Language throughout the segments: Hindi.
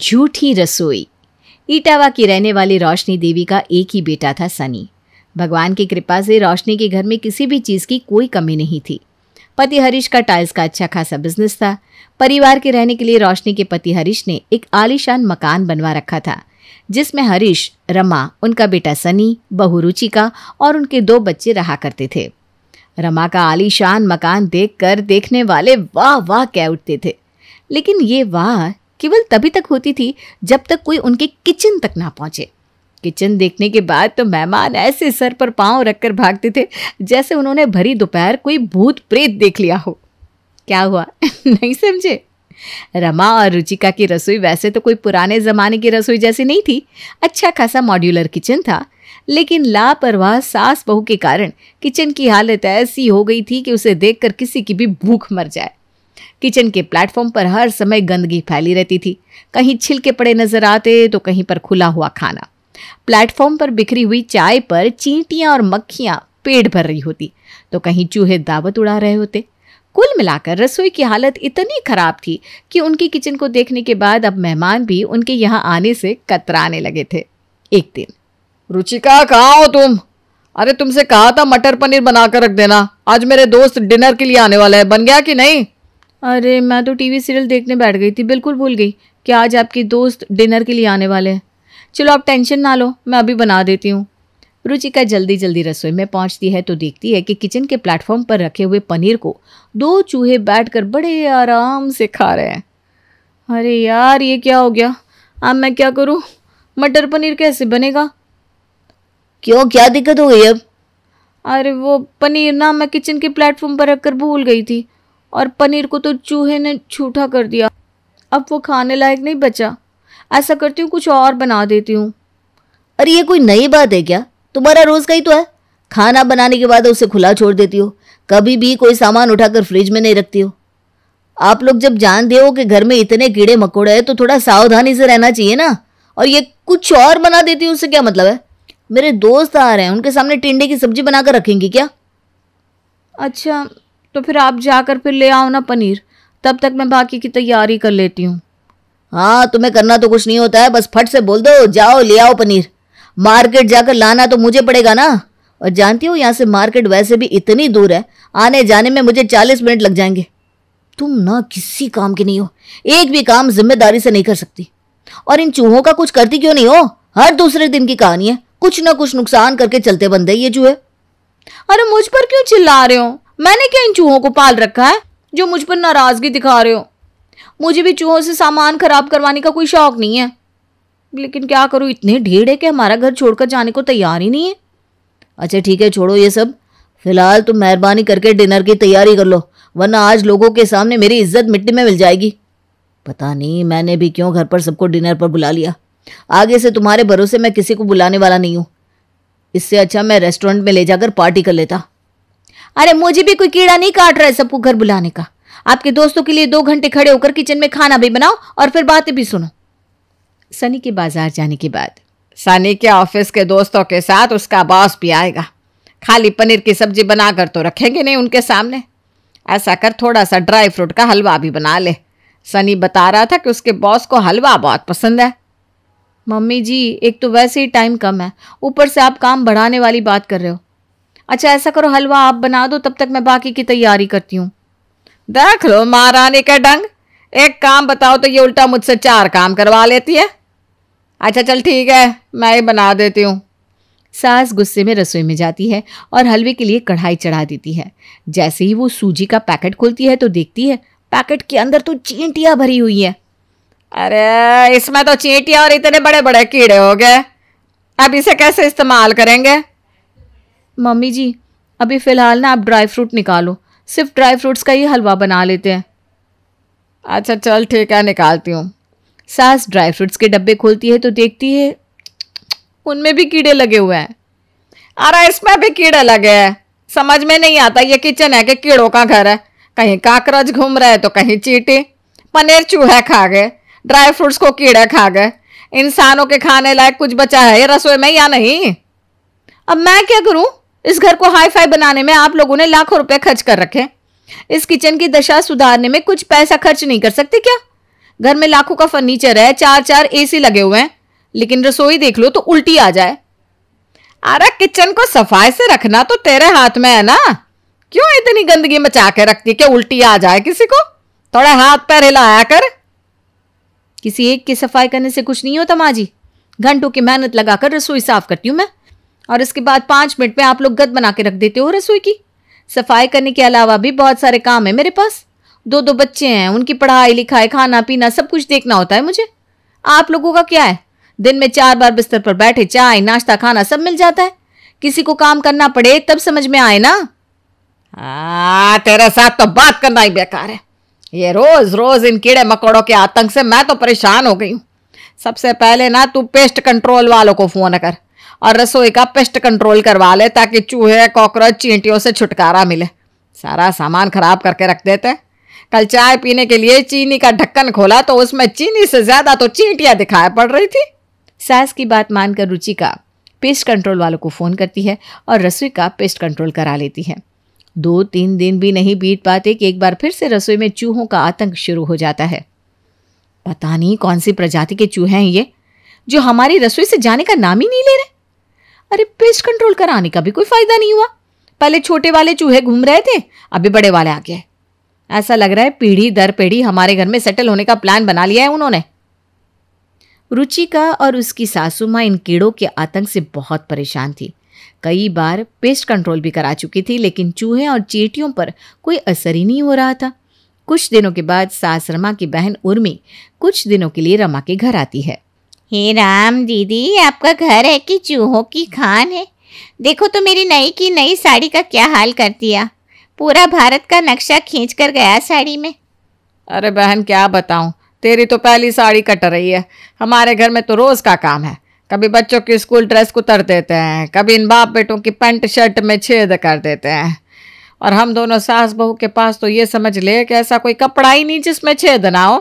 झूठी रसोई ईटावा की रहने वाली रोशनी देवी का एक ही बेटा था सनी भगवान की कृपा से रोशनी के घर में किसी भी चीज़ की कोई कमी नहीं थी पति हरीश का टाइल्स का अच्छा खासा बिजनेस था परिवार के रहने के लिए रोशनी के पति हरीश ने एक आलीशान मकान बनवा रखा था जिसमें हरीश रमा उनका बेटा सनी बहुरुचिका रुचिका और उनके दो बच्चे रहा करते थे रमा का आलीशान मकान देखकर देखने वाले वाह वाह कह उठते थे लेकिन ये वाह केवल तभी तक होती थी जब तक कोई उनके किचन तक ना पहुंचे किचन देखने के बाद तो मेहमान ऐसे सर पर पांव रखकर भागते थे जैसे उन्होंने भरी दोपहर कोई भूत प्रेत देख लिया हो क्या हुआ नहीं समझे रमा और रुचिका की रसोई वैसे तो कोई पुराने ज़माने की रसोई जैसी नहीं थी अच्छा खासा मॉड्यूलर किचन था लेकिन लापरवाह सास बहू के कारण किचन की हालत ऐसी हो गई थी कि उसे देखकर किसी की भी भूख मर जाए किचन के प्लेटफॉर्म पर हर समय गंदगी फैली रहती थी कहीं छिलके पड़े नजर आते तो कहीं पर खुला हुआ खाना प्लेटफॉर्म पर बिखरी हुई चाय पर चींटियां और मक्खियां पेट भर रही होती तो कहीं चूहे दावत उड़ा रहे होते कुल मिलाकर रसोई की हालत इतनी खराब थी कि उनकी किचन को देखने के बाद अब मेहमान भी उनके यहाँ आने से कतराने लगे थे एक दिन रुचिका कहाँ हो तुम अरे तुमसे कहा था मटर पनीर बनाकर रख देना आज मेरे दोस्त डिनर के लिए आने वाला है बन गया कि नहीं अरे मैं तो टीवी सीरियल देखने बैठ गई थी बिल्कुल भूल गई कि आज आपके दोस्त डिनर के लिए आने वाले हैं चलो आप टेंशन ना लो मैं अभी बना देती हूँ रुचिका जल्दी जल्दी रसोई में पहुँचती है तो देखती है कि किचन के प्लेटफॉर्म पर रखे हुए पनीर को दो चूहे बैठ बड़े आराम से खा रहे हैं अरे यार ये क्या हो गया अब मैं क्या करूँ मटर पनीर कैसे बनेगा क्यों क्या दिक्कत हो गई अब अरे वो पनीर ना मैं किचन के प्लेटफॉर्म पर रखकर भूल गई थी और पनीर को तो चूहे ने छूठा कर दिया अब वो खाने लायक नहीं बचा ऐसा करती हूँ कुछ और बना देती हूँ अरे ये कोई नई बात है क्या तुम्हारा रोज़ का ही तो है खाना बनाने के बाद उसे खुला छोड़ देती हो कभी भी कोई सामान उठाकर फ्रिज में नहीं रखती हो आप लोग जब जानते हो कि घर में इतने कीड़े मकोड़े हैं तो थोड़ा सावधानी से रहना चाहिए ना और ये कुछ और बना देती हूँ उससे क्या मतलब है मेरे दोस्त आ रहे हैं उनके सामने टिंडे की सब्जी बनाकर रखेंगी क्या अच्छा तो फिर आप जाकर फिर ले आओ ना पनीर तब तक मैं बाकी की तैयारी कर लेती हूँ हाँ तुम्हें करना तो कुछ नहीं होता है बस फट से बोल दो जाओ ले आओ पनीर मार्केट जाकर लाना तो मुझे पड़ेगा ना और जानती हो यहाँ से मार्केट वैसे भी इतनी दूर है आने जाने में मुझे चालीस मिनट लग जाएंगे तुम ना किसी काम के नहीं हो एक भी काम जिम्मेदारी से नहीं कर सकती और इन चूहों का कुछ करती क्यों नहीं हो हर दूसरे दिन की कहानी है कुछ ना कुछ नुकसान करके चलते बंदे ये चूहे अरे मुझ पर क्यों चिल्ला रहे हो मैंने क्या इन चूहों को पाल रखा है जो मुझ पर नाराज़गी दिखा रहे हो मुझे भी चूहों से सामान खराब करवाने का कोई शौक नहीं है लेकिन क्या करूँ इतने ढेर है कि हमारा घर छोड़कर जाने को तैयार ही नहीं है अच्छा ठीक है छोड़ो ये सब फिलहाल तुम मेहरबानी करके डिनर की तैयारी कर लो वरना आज लोगों के सामने मेरी इज्जत मिट्टी में मिल जाएगी पता नहीं मैंने भी क्यों घर पर सबको डिनर पर बुला लिया आगे से तुम्हारे भरोसे मैं किसी को बुलाने वाला नहीं हूँ इससे अच्छा मैं रेस्टोरेंट में ले जाकर पार्टी कर लेता अरे मुझे भी कोई कीड़ा नहीं काट रहा है सबको घर बुलाने का आपके दोस्तों के लिए दो घंटे खड़े होकर किचन में खाना भी बनाओ और फिर बातें भी सुनो सनी के बाजार जाने के बाद सनी के ऑफिस के दोस्तों के साथ उसका बॉस भी आएगा खाली पनीर की सब्जी बनाकर तो रखेंगे नहीं उनके सामने ऐसा कर थोड़ा सा ड्राई फ्रूट का हलवा भी बना ले सनी बता रहा था कि उसके बॉस को हलवा बहुत पसंद है मम्मी जी एक तो वैसे ही टाइम कम है ऊपर से आप काम बढ़ाने वाली बात कर रहे हो अच्छा ऐसा करो हलवा आप बना दो तब तक मैं बाकी की तैयारी करती हूँ देख लो महारानी का डंग एक काम बताओ तो ये उल्टा मुझसे चार काम करवा लेती है अच्छा चल ठीक है मैं ये बना देती हूँ सास गुस्से में रसोई में जाती है और हलवे के लिए कढ़ाई चढ़ा देती है जैसे ही वो सूजी का पैकेट खोलती है तो देखती है पैकेट के अंदर तो चींटियाँ भरी हुई है अरे इसमें तो चींटियाँ और इतने बड़े बड़े कीड़े हो गए अब इसे कैसे इस्तेमाल करेंगे मम्मी जी अभी फ़िलहाल ना आप ड्राई फ्रूट निकालो सिर्फ ड्राई फ्रूट्स का ही हलवा बना लेते हैं अच्छा चल ठीक है निकालती हूँ सास ड्राई फ्रूट्स के डब्बे खोलती है तो देखती है उनमें भी कीड़े लगे हुए हैं अरे इसमें भी कीड़े लगे हैं समझ में नहीं आता ये किचन है कि कीड़ों का घर है कहीं काकरोच घूम रहे तो कहीं चीटे पनीर चूहे खा गए ड्राई फ्रूट्स को कीड़े खा गए इंसानों के खाने लायक कुछ बचा है रसोई में या नहीं अब मैं क्या करूं इस घर को हाई फाई बनाने में आप लोगों ने लाखों रुपए खर्च कर रखे इस किचन की दशा सुधारने में कुछ पैसा खर्च नहीं कर सकते क्या घर में लाखों का फर्नीचर है चार चार एसी लगे हुए हैं लेकिन रसोई देख लो तो उल्टी आ जाए अरे किचन को सफाई से रखना तो तेरे हाथ में है ना क्यों इतनी गंदगी मचा के रखती है क्या उल्टी आ जाए किसी को थोड़ा हाथ पैर हिलाया कर किसी एक की सफाई करने से कुछ नहीं होता माँ जी घंटों की मेहनत लगाकर रसोई साफ करती हूं मैं और इसके बाद पांच मिनट में आप लोग गद बना के रख देते हो रसोई की सफाई करने के अलावा भी बहुत सारे काम है मेरे पास दो दो बच्चे हैं उनकी पढ़ाई लिखाई खाना पीना सब कुछ देखना होता है मुझे आप लोगों का क्या है दिन में चार बार बिस्तर पर बैठे चाय नाश्ता खाना सब मिल जाता है किसी को काम करना पड़े तब समझ में आए ना आ, हाँ, तेरे साथ तो बात करना ही बेकार है ये रोज रोज इन कीड़े मकोड़ों के आतंक से मैं तो परेशान हो गई हूँ सबसे पहले ना तू पेस्ट कंट्रोल वालों को फोन कर और रसोई का पेस्ट कंट्रोल करवा ले ताकि चूहे कॉकरोच चींटियों से छुटकारा मिले सारा सामान खराब करके रख देते कल चाय पीने के लिए चीनी का ढक्कन खोला तो उसमें चीनी से ज़्यादा तो चींटियाँ दिखाई पड़ रही थी सास की बात मानकर रुचिका पेस्ट कंट्रोल वालों को फ़ोन करती है और रसोई का पेस्ट कंट्रोल करा लेती है दो तीन दिन भी नहीं बीत पाते कि एक बार फिर से रसोई में चूहों का आतंक शुरू हो जाता है पता नहीं कौन सी प्रजाति के चूहे हैं ये जो हमारी रसोई से जाने का नाम ही नहीं ले रहे अरे पेस्ट कंट्रोल कराने का भी कोई फायदा नहीं हुआ पहले छोटे वाले चूहे घूम रहे थे अभी बड़े वाले आ गए ऐसा लग रहा है पीढ़ी दर पीढ़ी हमारे घर में सेटल होने का प्लान बना लिया है उन्होंने रुचिका और उसकी सासू माँ इन कीड़ों के आतंक से बहुत परेशान थी कई बार पेस्ट कंट्रोल भी करा चुकी थी लेकिन चूहे और चीटियों पर कोई असर ही नहीं हो रहा था कुछ दिनों के बाद सास रमा की बहन उर्मी कुछ दिनों के लिए रमा के घर आती है हे राम दीदी आपका घर है कि चूहों की खान है देखो तो मेरी नई की नई साड़ी का क्या हाल कर दिया पूरा भारत का नक्शा खींच कर गया साड़ी में अरे बहन क्या बताऊँ तेरी तो पहली साड़ी कट रही है हमारे घर में तो रोज़ का काम है कभी बच्चों की स्कूल ड्रेस को तर देते हैं कभी इन बाप बेटों की पैंट शर्ट में छेद कर देते हैं और हम दोनों सास बहू के पास तो ये समझ ले कि ऐसा कोई कपड़ा ही नहीं जिसमें छेद ना हो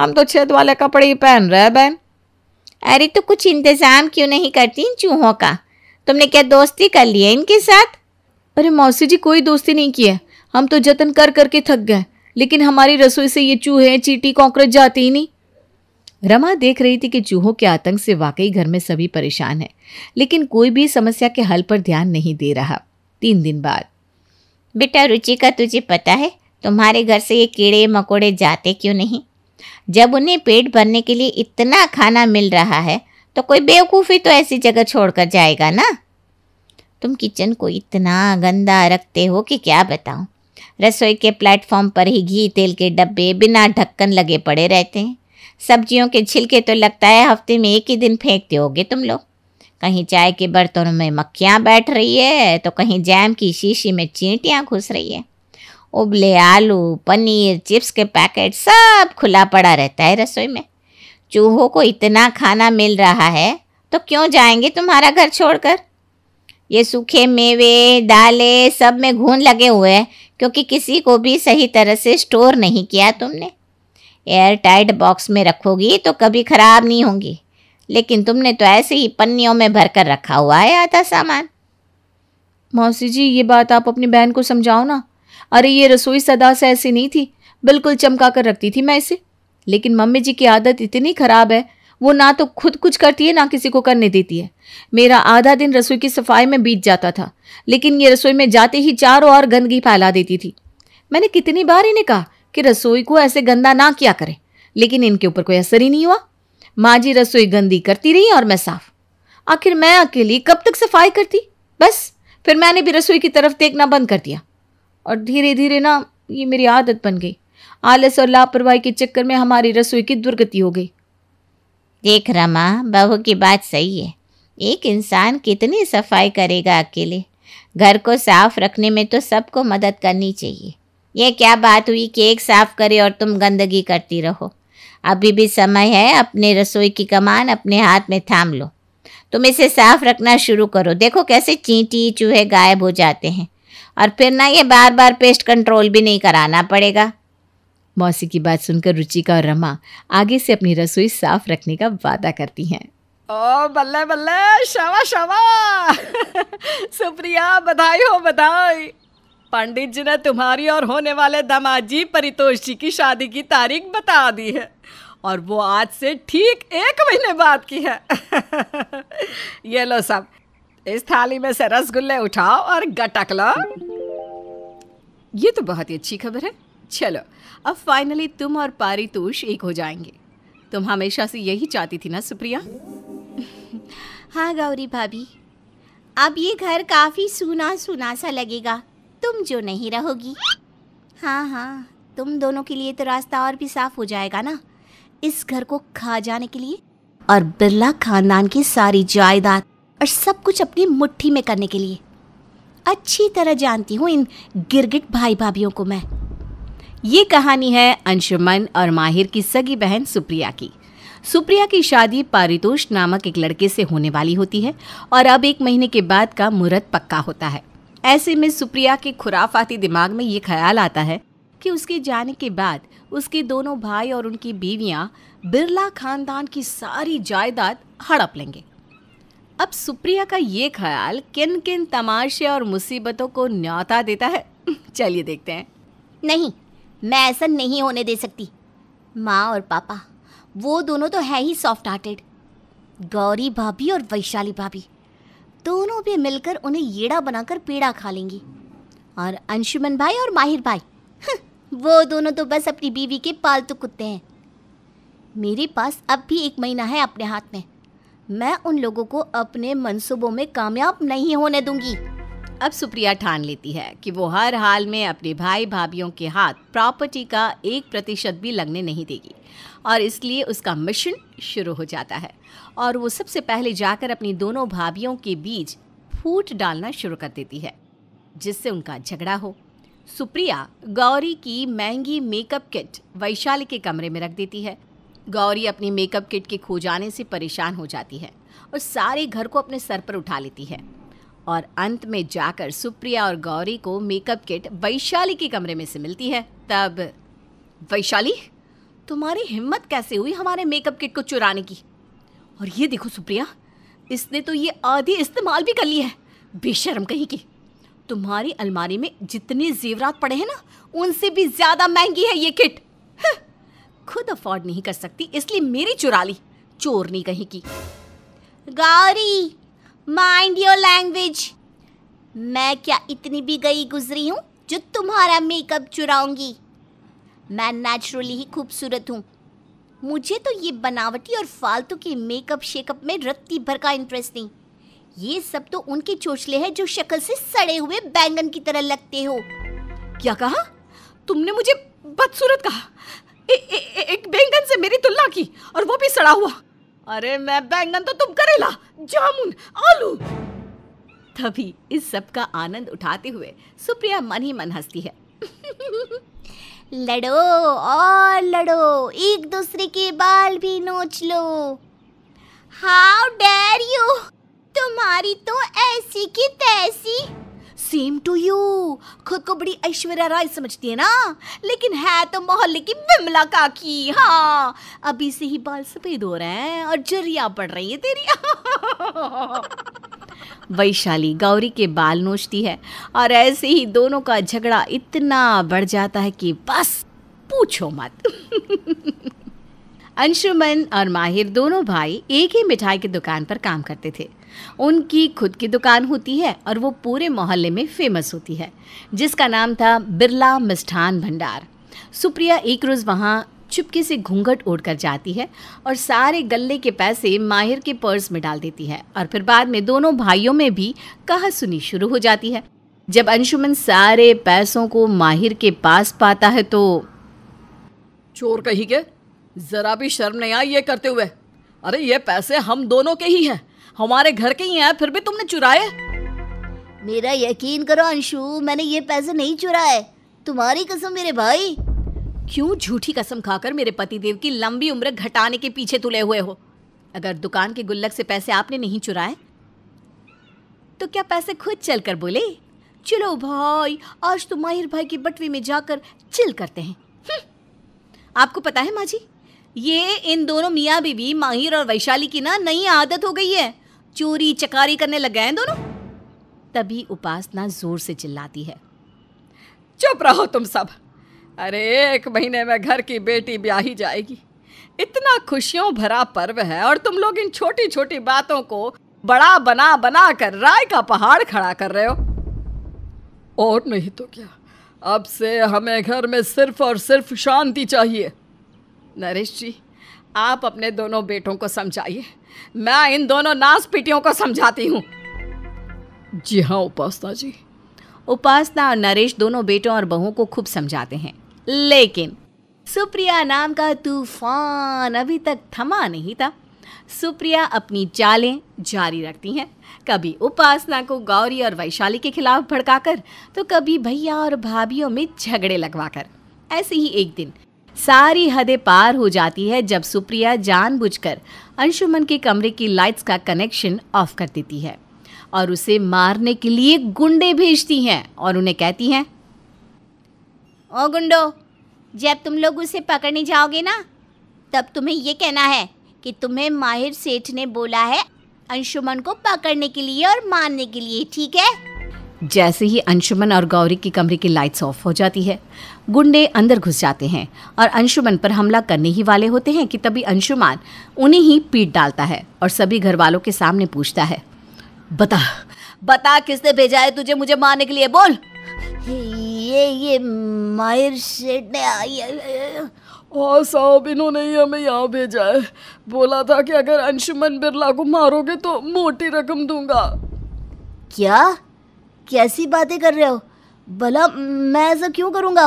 हम तो छेद वाले कपड़े ही पहन रहे हैं बहन अरे तो कुछ इंतज़ाम क्यों नहीं करती इन चूहों का तुमने क्या दोस्ती कर ली है इनके साथ अरे मौसी जी कोई दोस्ती नहीं की है हम तो जतन कर करके थक गए लेकिन हमारी रसोई से ये चूहे चीटी कॉकरोच जाते ही नहीं रमा देख रही थी कि चूहों के आतंक से वाकई घर में सभी परेशान हैं लेकिन कोई भी समस्या के हल पर ध्यान नहीं दे रहा तीन दिन बाद बेटा रुचि का तुझे पता है तुम्हारे घर से ये कीड़े मकोड़े जाते क्यों नहीं जब उन्हें पेट भरने के लिए इतना खाना मिल रहा है तो कोई बेवकूफ़ी तो ऐसी जगह छोड़कर जाएगा ना तुम किचन को इतना गंदा रखते हो कि क्या बताऊं? रसोई के प्लेटफॉर्म पर ही घी तेल के डब्बे बिना ढक्कन लगे पड़े रहते हैं सब्जियों के छिलके तो लगता है हफ्ते में एक ही दिन फेंकते होगे तुम लोग कहीं चाय के बर्तनों में मक्खियाँ बैठ रही है तो कहीं जैम की शीशी में चींटियाँ घुस रही है उबले आलू पनीर चिप्स के पैकेट सब खुला पड़ा रहता है रसोई में चूहों को इतना खाना मिल रहा है तो क्यों जाएंगे तुम्हारा घर छोड़कर ये सूखे मेवे दालें सब में घून लगे हुए हैं क्योंकि किसी को भी सही तरह से स्टोर नहीं किया तुमने एयर टाइट बॉक्स में रखोगी तो कभी ख़राब नहीं होंगी लेकिन तुमने तो ऐसे ही पन्नियों में भर कर रखा हुआ है आधा सामान मौसी जी ये बात आप अपनी बहन को समझाओ ना अरे ये रसोई सदा से ऐसी नहीं थी बिल्कुल चमका कर रखती थी मैं इसे लेकिन मम्मी जी की आदत इतनी ख़राब है वो ना तो खुद कुछ करती है ना किसी को करने देती है मेरा आधा दिन रसोई की सफाई में बीत जाता था लेकिन ये रसोई में जाते ही चारों ओर गंदगी फैला देती थी मैंने कितनी बार इन्हें कहा कि रसोई को ऐसे गंदा ना किया करें लेकिन इनके ऊपर कोई असर ही नहीं हुआ माँ जी रसोई गंदी करती रही और मैं साफ आखिर मैं अकेली कब तक सफाई करती बस फिर मैंने भी रसोई की तरफ देखना बंद कर दिया और धीरे धीरे ना ये मेरी आदत बन गई आलस और लापरवाही के चक्कर में हमारी रसोई की दुर्गति हो गई देख रमा बहू की बात सही है एक इंसान कितनी सफाई करेगा अकेले घर को साफ रखने में तो सबको मदद करनी चाहिए यह क्या बात हुई कि एक साफ करे और तुम गंदगी करती रहो अभी भी समय है अपने रसोई की कमान अपने हाथ में थाम लो तुम इसे साफ रखना शुरू करो देखो कैसे चींटी चूहे गायब हो जाते हैं और फिर ना ये बार बार पेस्ट कंट्रोल भी नहीं कराना पड़ेगा मौसी की बात सुनकर रुचिका और रमा आगे से अपनी रसोई साफ रखने का वादा करती हैं ओ बल्ले बल्ले शवा शवा सुप्रिया बधाई हो बधाई पंडित जी ने तुम्हारी और होने वाले दामाद जी परितोष जी की शादी की तारीख बता दी है और वो आज से ठीक एक महीने बाद की है ये लो सब इस थाली में से रसगुल्ले उठाओ और गटक लो ये तो बहुत ही अच्छी खबर है चलो अब फाइनली तुम और पारितोष एक हो जाएंगे तुम हमेशा से यही चाहती थी ना सुप्रिया हाँ गौरी भाभी अब ये घर काफ़ी सुना सुना सा लगेगा तुम जो नहीं रहोगी हाँ हाँ तुम दोनों के लिए तो रास्ता और भी साफ हो जाएगा ना इस घर को खा जाने के लिए और बिरला खानदान की सारी जायदाद और सब कुछ अपनी मुट्ठी में करने के लिए अच्छी तरह जानती हूँ इन गिरगिट भाई भाभियों को मैं ये कहानी है अंशुमन और माहिर की सगी बहन सुप्रिया की सुप्रिया की शादी पारितोष नामक एक लड़के से होने वाली होती है और अब एक महीने के बाद का मुहूर्त पक्का होता है ऐसे में सुप्रिया के खुराफाती दिमाग में ये ख्याल आता है कि उसके जाने के बाद उसके दोनों भाई और उनकी बीवियाँ बिरला खानदान की सारी जायदाद हड़प लेंगे अब सुप्रिया का ये ख्याल किन किन तमाशे और मुसीबतों को न्यौता देता है चलिए देखते हैं नहीं मैं ऐसा नहीं होने दे सकती माँ और पापा वो दोनों तो है ही सॉफ्ट हार्टेड गौरी भाभी और वैशाली भाभी दोनों भी मिलकर उन्हें येड़ा बनाकर पेड़ा खा लेंगी और अंशुमन भाई और माहिर भाई वो दोनों तो बस अपनी बीवी के पालतू कुत्ते हैं मेरे पास अब भी एक महीना है अपने हाथ में मैं उन लोगों को अपने मंसूबों में कामयाब नहीं होने दूंगी अब सुप्रिया ठान लेती है कि वो हर हाल में अपने भाई भाभीियों के हाथ प्रॉपर्टी का एक प्रतिशत भी लगने नहीं देगी और इसलिए उसका मिशन शुरू हो जाता है और वो सबसे पहले जाकर अपनी दोनों भाभीियों के बीच फूट डालना शुरू कर देती है जिससे उनका झगड़ा हो सुप्रिया गौरी की महंगी मेकअप किट वैशाली के कमरे में रख देती है गौरी अपनी मेकअप किट के खो जाने से परेशान हो जाती है और सारे घर को अपने सर पर उठा लेती है और अंत में जाकर सुप्रिया और गौरी को मेकअप किट वैशाली के कमरे में से मिलती है तब वैशाली तुम्हारी हिम्मत कैसे हुई हमारे मेकअप किट को चुराने की और ये देखो सुप्रिया इसने तो ये आधी इस्तेमाल भी कर ली है बेशरम कहीं की तुम्हारी अलमारी में जितने जेवरात पड़े हैं ना उनसे भी ज़्यादा महंगी है ये किट खुद अफोर्ड नहीं कर सकती इसलिए मेरी चुरा ली चोर नहीं कहीं की गौरी माइंड योर लैंग्वेज मैं क्या इतनी भी गई गुजरी हूँ जो तुम्हारा मेकअप चुराऊंगी मैं नेचुरली ही खूबसूरत हूँ मुझे तो ये बनावटी और फालतू के मेकअप शेकअप में रत्ती भर का इंटरेस्ट नहीं ये सब तो उनके चोचले हैं जो शक्ल से सड़े हुए बैंगन की तरह लगते हो क्या कहा तुमने मुझे बदसूरत कहा एक बैंगन से मेरी तुलना की और वो भी सड़ा हुआ अरे मैं बैंगन तो तुम करेला जामुन आलू तभी इस सब का आनंद उठाते हुए सुप्रिया मन ही मन हंसती है लड़ो और लड़ो एक दूसरे के बाल भी नोच लो हाउ डेर यू तुम्हारी तो ऐसी की तैसी सेम टू यू खुद को बड़ी ऐश्वर्या राय समझती है ना लेकिन है तो मोहल्ले की विमला काकी हाँ अभी से ही बाल सफेद हो रहे हैं और जरिया पड़ रही है तेरी वैशाली गौरी के बाल नोचती है और ऐसे ही दोनों का झगड़ा इतना बढ़ जाता है कि बस पूछो मत अंशुमन और माहिर दोनों भाई एक ही मिठाई की दुकान पर काम करते थे उनकी खुद की दुकान होती है और वो पूरे मोहल्ले में फेमस होती है जिसका नाम था बिरला मिष्ठान भंडार सुप्रिया एक रोज़ वहाँ चुपके से घूंघट ओढ़ कर जाती है और सारे गले के पैसे माहिर के पर्स में डाल देती है और फिर बाद में दोनों भाइयों में भी कहा सुनी शुरू हो जाती है जब अंशुमन सारे पैसों को माहिर के पास पाता है तो चोर कही के जरा भी शर्म नहीं आई ये करते हुए अरे ये पैसे हम दोनों के ही हैं हमारे घर के ही हैं फिर भी तुमने चुराए मेरा यकीन करो अंशु मैंने ये पैसे नहीं चुराए तुम्हारी कसम मेरे भाई क्यों झूठी कसम खाकर मेरे पति देव की लंबी उम्र घटाने के पीछे तुले हुए हो अगर दुकान के गुल्लक से पैसे आपने नहीं चुराए तो क्या पैसे खुद चल कर बोले चलो भाई आज तो माहिर भाई की बटवी में जाकर चिल करते हैं हम्म। आपको पता है माँ जी ये इन दोनों मियाँ बीबी माहिर और वैशाली की ना नई आदत हो गई है चोरी चकारी करने लग गए हैं दोनों तभी उपासना जोर से चिल्लाती है चुप रहो तुम सब अरे एक महीने में घर की बेटी ब्याही जाएगी इतना खुशियों भरा पर्व है और तुम लोग इन छोटी छोटी बातों को बड़ा बना बना कर राय का पहाड़ खड़ा कर रहे हो और नहीं तो क्या अब से हमें घर में सिर्फ और सिर्फ शांति चाहिए नरेश जी आप अपने दोनों बेटों को समझाइए मैं इन दोनों नास पीटियों को समझाती हूँ जी हाँ उपासना जी उपासना और नरेश दोनों बेटों और बहुओं को खूब समझाते हैं लेकिन सुप्रिया नाम का तूफान अभी तक थमा नहीं था सुप्रिया अपनी चालें जारी रखती हैं कभी उपासना को गौरी और वैशाली के खिलाफ भड़काकर तो कभी भैया और भाभियों में झगड़े लगवाकर ऐसे ही एक दिन सारी हदें पार हो जाती है जब सुप्रिया जानबूझकर अंशुमन के कमरे की लाइट्स का कनेक्शन ऑफ कर देती है और उसे मारने के लिए गुंडे भेजती हैं और उन्हें कहती हैं ओ गुंडो जब तुम लोग उसे पकड़ने जाओगे ना तब तुम्हें ये कहना है कि तुम्हें माहिर सेठ ने बोला है अंशुमन को पकड़ने के लिए और मारने के लिए ठीक है जैसे ही अंशुमन और गौरी की कमरे की लाइट्स ऑफ हो जाती है गुंडे अंदर घुस जाते हैं और अंशुमन पर हमला करने ही वाले होते हैं कि तभी अंशुमान उन्हें ही पीट डालता है और सभी घर वालों के सामने पूछता है बता बता किसने भेजा है तुझे मुझे मारने के लिए बोल ये ये मायर शेठ ने आई हाँ साहब इन्होंने ही हमें यहाँ भेजा है बोला था कि अगर अंशुमन बिरला को मारोगे तो मोटी रकम दूंगा क्या कैसी बातें कर रहे हो भला मैं ऐसा क्यों करूँगा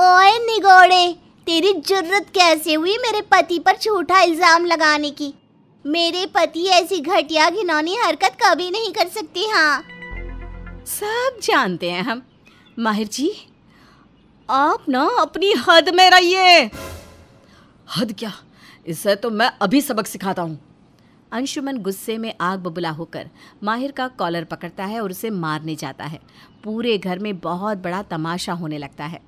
ओए निगोड़े तेरी जरूरत कैसे हुई मेरे पति पर झूठा इल्ज़ाम लगाने की मेरे पति ऐसी घटिया घिनौनी हरकत कभी नहीं कर सकती हाँ सब जानते हैं हम माहिर जी आप ना अपनी हद में रहिए हद क्या इसे तो मैं अभी सबक सिखाता हूँ अंशुमन गुस्से में आग बबुला होकर माहिर का कॉलर पकड़ता है और उसे मारने जाता है पूरे घर में बहुत बड़ा तमाशा होने लगता है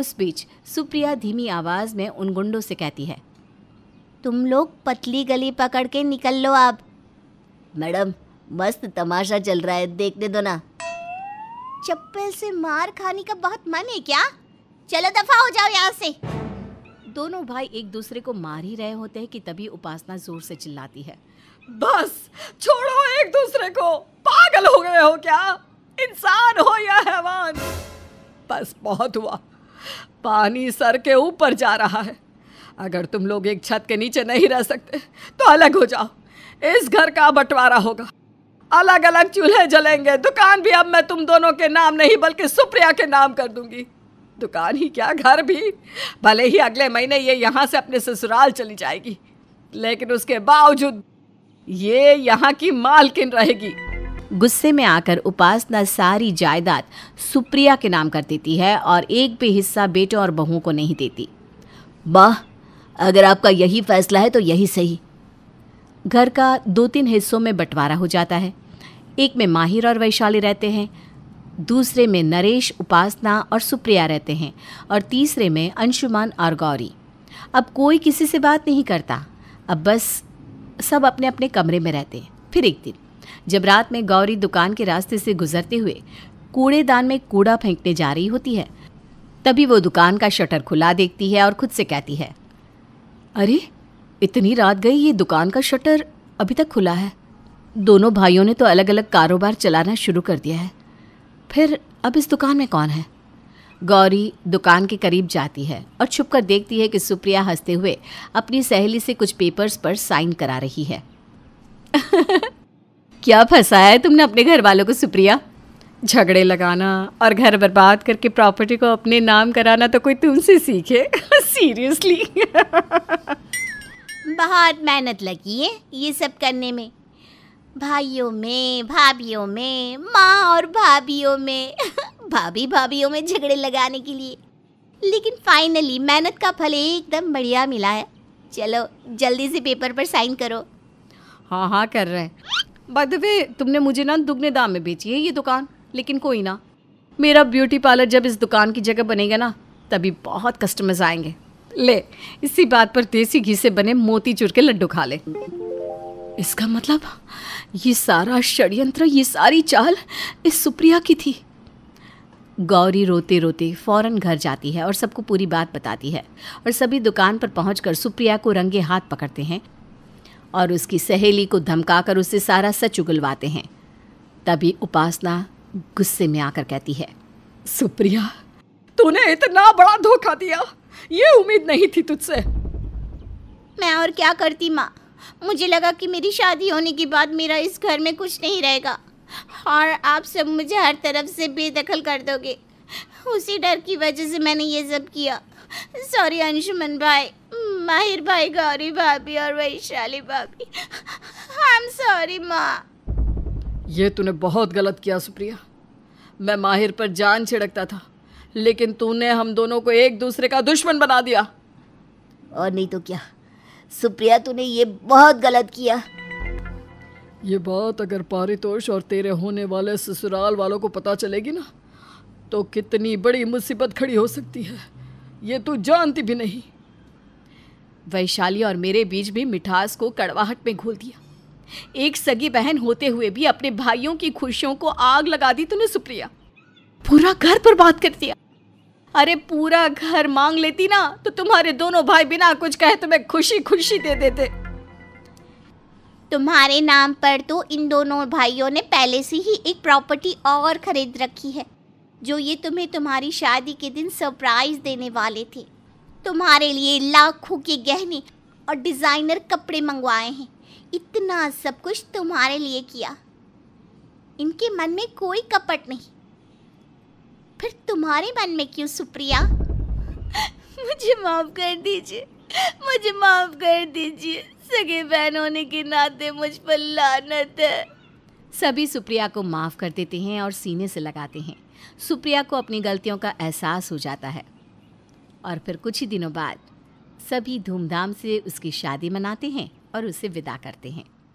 उस बीच सुप्रिया धीमी आवाज़ में उन गुंडों से कहती है तुम लोग पतली गली पकड़ के निकल लो आप मैडम मस्त तमाशा चल रहा है देखने दो ना चप्पल से मार खाने का बहुत मन है क्या चलो दफा हो जाओ यहाँ से दोनों भाई एक दूसरे को मार ही रहे होते हैं कि तभी उपासना जोर से चिल्लाती है बस छोड़ो एक दूसरे को पागल हो गए हो क्या इंसान हो या हैवान बस बहुत हुआ पानी सर के ऊपर जा रहा है अगर तुम लोग एक छत के नीचे नहीं रह सकते तो अलग हो जाओ इस घर का बंटवारा होगा अलग अलग चूल्हे जलेंगे दुकान भी अब मैं तुम दोनों के नाम नहीं बल्कि सुप्रिया के नाम कर दूंगी दुकान ही क्या घर भी भले ही अगले महीने ये यहाँ से अपने ससुराल चली जाएगी लेकिन उसके बावजूद ये यहाँ की मालकिन रहेगी गुस्से में आकर उपासना सारी जायदाद सुप्रिया के नाम कर देती है और एक भी हिस्सा बेटों और बहुओं को नहीं देती वाह अगर आपका यही फैसला है तो यही सही घर का दो तीन हिस्सों में बंटवारा हो जाता है एक में माहिर और वैशाली रहते हैं दूसरे में नरेश उपासना और सुप्रिया रहते हैं और तीसरे में अंशुमान और गौरी अब कोई किसी से बात नहीं करता अब बस सब अपने अपने कमरे में रहते हैं फिर एक दिन जब रात में गौरी दुकान के रास्ते से गुजरते हुए कूड़ेदान में कूड़ा फेंकने जा रही होती है तभी वो दुकान का शटर खुला देखती है और खुद से कहती है अरे इतनी रात गई ये दुकान का शटर अभी तक खुला है दोनों भाइयों ने तो अलग अलग कारोबार चलाना शुरू कर दिया है फिर अब इस दुकान में कौन है गौरी दुकान के करीब जाती है और छुपकर देखती है कि सुप्रिया हंसते हुए अपनी सहेली से कुछ पेपर्स पर साइन करा रही है क्या फंसाया है तुमने अपने घर वालों को सुप्रिया झगड़े लगाना और घर बर्बाद करके प्रॉपर्टी को अपने नाम कराना तो कोई तुमसे सीखे सीरियसली बहुत मेहनत लगी है ये सब करने में भाइयों में भाभीियों में माँ और भाभीियों में भाभी भाभीियों में झगड़े लगाने के लिए लेकिन फाइनली मेहनत का फल एकदम बढ़िया मिला है चलो जल्दी से पेपर पर साइन करो हाँ हाँ कर रहे हैं बाय द वे तुमने मुझे ना दुगने दाम में बेची है ये दुकान लेकिन कोई ना मेरा ब्यूटी पार्लर जब इस दुकान की जगह बनेगा ना तभी बहुत कस्टमर्स आएंगे ले इसी बात पर देसी घी से बने मोती चूर के लड्डू खा ले इसका मतलब ये सारा षड्यंत्र ये सारी चाल इस सुप्रिया की थी गौरी रोते रोते फौरन घर जाती है और सबको पूरी बात बताती है और सभी दुकान पर पहुँच सुप्रिया को रंगे हाथ पकड़ते हैं और उसकी सहेली को धमकाकर उसे सारा सच उगलवाते हैं तभी उपासना गुस्से में आकर कहती है सुप्रिया तूने इतना बड़ा धोखा दिया ये उम्मीद नहीं थी तुझसे मैं और क्या करती माँ मुझे लगा कि मेरी शादी होने के बाद मेरा इस घर में कुछ नहीं रहेगा और आप सब मुझे हर तरफ से बेदखल कर दोगे उसी डर की वजह से मैंने ये सब किया सॉरी अंशुमन भाई माहिर भाई गौरी भाभी और वैशाली भाभी आई एम सॉरी माँ ये तूने बहुत गलत किया सुप्रिया मैं माहिर पर जान छिड़कता था लेकिन तूने हम दोनों को एक दूसरे का दुश्मन बना दिया और नहीं तो क्या सुप्रिया तूने ये बहुत गलत किया ये बात अगर पारितोष और तेरे होने वाले ससुराल वालों को पता चलेगी ना तो कितनी बड़ी मुसीबत खड़ी हो सकती है ये तू जानती भी नहीं वैशाली और मेरे बीच भी मिठास को कड़वाहट में घोल दिया एक सगी बहन होते हुए भी अपने भाइयों की खुशियों को आग लगा दी तूने सुप्रिया पूरा घर पर बात कर दिया अरे पूरा घर मांग लेती ना तो तुम्हारे दोनों भाई बिना कुछ कहे तुम्हें खुशी खुशी दे देते तुम्हारे नाम पर तो इन दोनों भाइयों ने पहले से ही एक प्रॉपर्टी और खरीद रखी है जो ये तुम्हें तुम्हारी शादी के दिन सरप्राइज देने वाले थे तुम्हारे लिए लाखों के गहने और डिज़ाइनर कपड़े मंगवाए हैं इतना सब कुछ तुम्हारे लिए किया इनके मन में कोई कपट नहीं फिर तुम्हारे मन में क्यों सुप्रिया मुझे माफ कर दीजिए मुझे माफ कर दीजिए सगे बहन होने के नाते मुझ पर लानत है सभी सुप्रिया को माफ कर देते हैं और सीने से लगाते हैं सुप्रिया को अपनी गलतियों का एहसास हो जाता है और फिर कुछ ही दिनों बाद सभी धूमधाम से उसकी शादी मनाते हैं और उसे विदा करते हैं